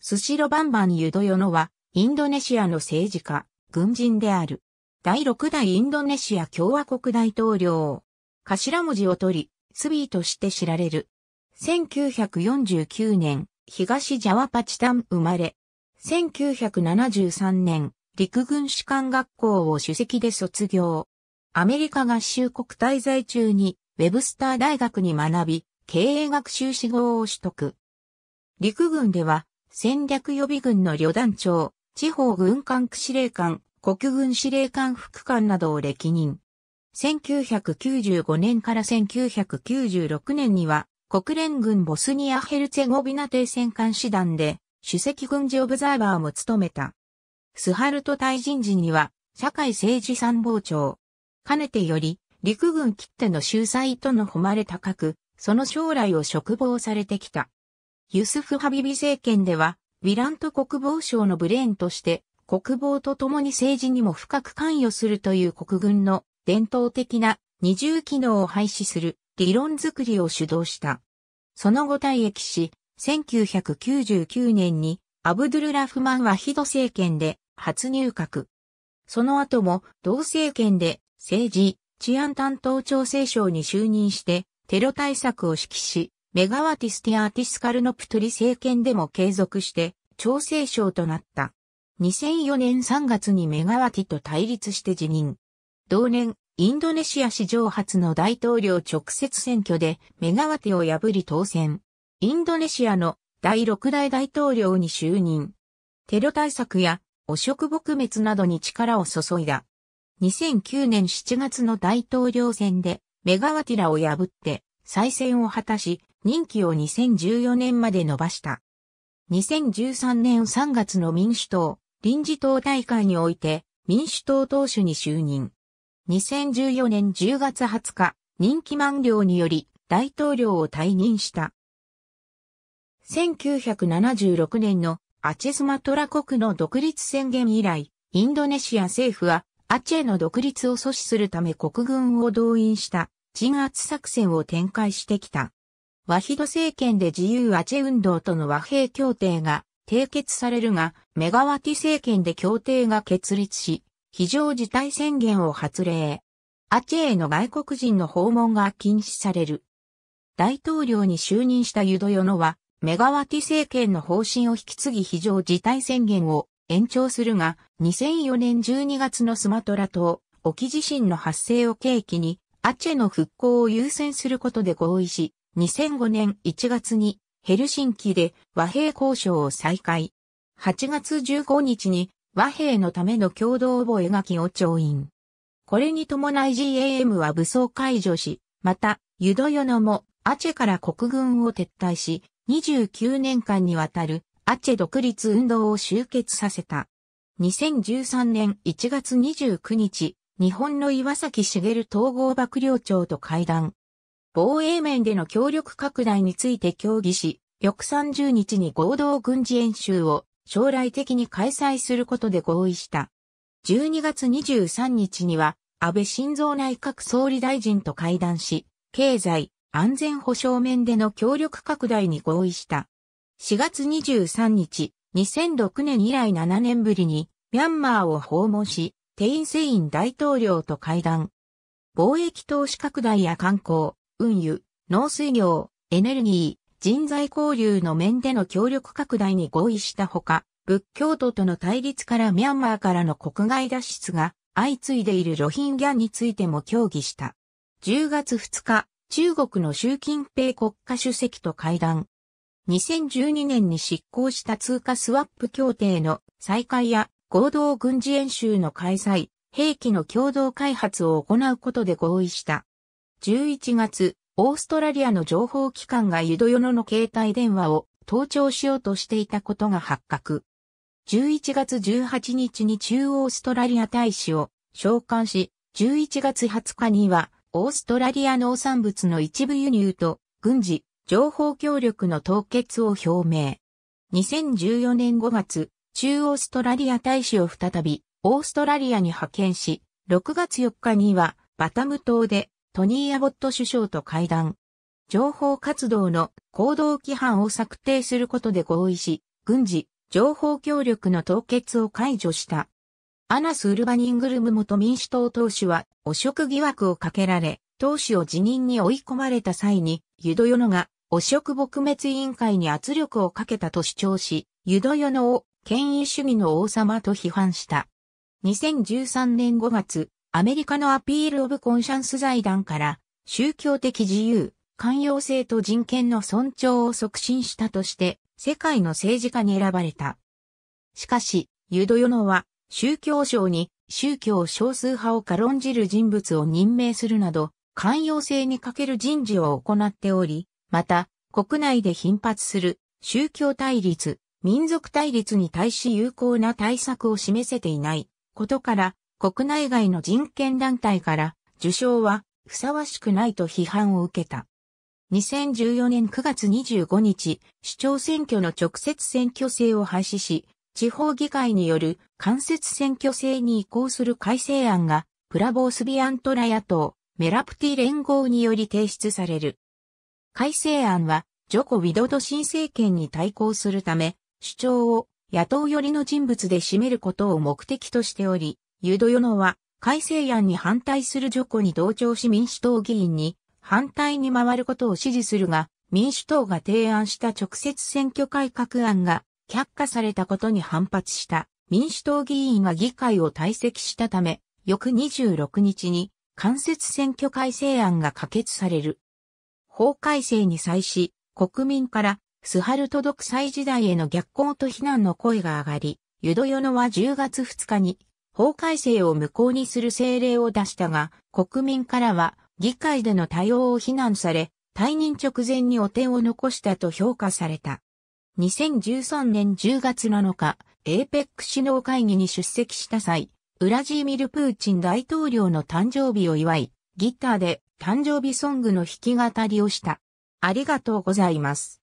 スシロバンバンユドヨノは、インドネシアの政治家、軍人である。第6代インドネシア共和国大統領。頭文字を取り、スビーとして知られる。1949年、東ジャワパチタン生まれ。1973年、陸軍士官学校を主席で卒業。アメリカ合衆国滞在中に、ウェブスター大学に学び、経営学習士号を取得。陸軍では、戦略予備軍の旅団長、地方軍管区司令官、国軍司令官副官などを歴任。1995年から1996年には、国連軍ボスニア・ヘルツェゴビナ停戦艦師団で、主席軍事オブザーバーも務めた。スハルト大人時には、社会政治参謀長。かねてより、陸軍切手の秀才との誉れ高く、その将来を嘱望されてきた。ユスフ・ハビビ政権では、ウィラント国防省のブレーンとして、国防と共に政治にも深く関与するという国軍の伝統的な二重機能を廃止する理論づくりを主導した。その後退役し、1999年にアブドゥルラフマン・ワヒド政権で初入閣。その後も同政権で政治、治安担当調整省に就任してテロ対策を指揮し、メガワティスティアーティスカルノプトリ政権でも継続して調整省となった。2004年3月にメガワティと対立して辞任。同年、インドネシア史上初の大統領直接選挙でメガワティを破り当選。インドネシアの第6代大統領に就任。テロ対策や汚職撲滅などに力を注いだ。2009年7月の大統領選でメガワティラを破って再選を果たし、任期を2014年まで延ばした。2013年3月の民主党臨時党大会において民主党党首に就任。2014年10月20日、任期満了により大統領を退任した。1976年のアチェスマトラ国の独立宣言以来、インドネシア政府はアチェの独立を阻止するため国軍を動員した鎮圧作戦を展開してきた。ワヒド政権で自由アチェ運動との和平協定が締結されるが、メガワティ政権で協定が決裂し、非常事態宣言を発令。アチェへの外国人の訪問が禁止される。大統領に就任したユドヨノは、メガワティ政権の方針を引き継ぎ非常事態宣言を延長するが、2004年12月のスマトラ島、沖地震の発生を契機に、アチェの復興を優先することで合意し、2005年1月にヘルシンキで和平交渉を再開。8月15日に和平のための共同覚書を調印。これに伴い GAM は武装解除し、また、ユドヨノもアチェから国軍を撤退し、29年間にわたるアチェ独立運動を終結させた。2013年1月29日、日本の岩崎茂統合幕僚長と会談。防衛面での協力拡大について協議し、翌30日に合同軍事演習を将来的に開催することで合意した。12月23日には、安倍晋三内閣総理大臣と会談し、経済、安全保障面での協力拡大に合意した。4月23日、2006年以来7年ぶりに、ミャンマーを訪問し、テインセイン大統領と会談。貿易投資拡大や観光、運輸、農水業、エネルギー、人材交流の面での協力拡大に合意したほか、仏教徒との対立からミャンマーからの国外脱出が相次いでいるロヒンギャについても協議した。10月2日、中国の習近平国家主席と会談。2012年に執行した通貨スワップ協定の再開や合同軍事演習の開催、兵器の共同開発を行うことで合意した。11月、オーストラリアの情報機関がユドヨノの携帯電話を盗聴しようとしていたことが発覚。11月18日に中央オーストラリア大使を召喚し、11月20日にはオーストラリア農産物の一部輸入と軍事、情報協力の凍結を表明。2014年5月、中央オーストラリア大使を再びオーストラリアに派遣し、6月4日にはバタム島でトニー・アボット首相と会談。情報活動の行動規範を策定することで合意し、軍事、情報協力の凍結を解除した。アナス・ウルバニングルム元民主党党首は汚職疑惑をかけられ、党首を辞任に追い込まれた際に、ユドヨノが汚職撲滅委員会に圧力をかけたと主張し、ユドヨノを権威主義の王様と批判した。2013年5月、アメリカのアピール・オブ・コンシャンス財団から宗教的自由、寛容性と人権の尊重を促進したとして世界の政治家に選ばれた。しかし、ユドヨノは宗教省に宗教少数派を軽んじる人物を任命するなど、寛容性に欠ける人事を行っており、また、国内で頻発する宗教対立、民族対立に対し有効な対策を示せていないことから、国内外の人権団体から受賞はふさわしくないと批判を受けた。2014年9月25日、市長選挙の直接選挙制を廃止し、地方議会による間接選挙制に移行する改正案が、プラボースビアントラ野党、メラプティ連合により提出される。改正案は、ジョコ・ウィドド新政権に対抗するため、主張を野党寄りの人物で占めることを目的としており、ユドヨノは改正案に反対するジョコに同調し民主党議員に反対に回ることを支持するが、民主党が提案した直接選挙改革案が却下されたことに反発した民主党議員が議会を退席したため、翌26日に間接選挙改正案が可決される。法改正に際し、国民からスハルト独裁時代への逆行と非難の声が上がり、ユドヨノは10月2日に法改正を無効にする政令を出したが、国民からは議会での対応を非難され、退任直前に汚点を残したと評価された。2013年10月7日、APEC 首脳会議に出席した際、ウラジーミル・プーチン大統領の誕生日を祝い、ギターで誕生日ソングの弾き語りをした。ありがとうございます。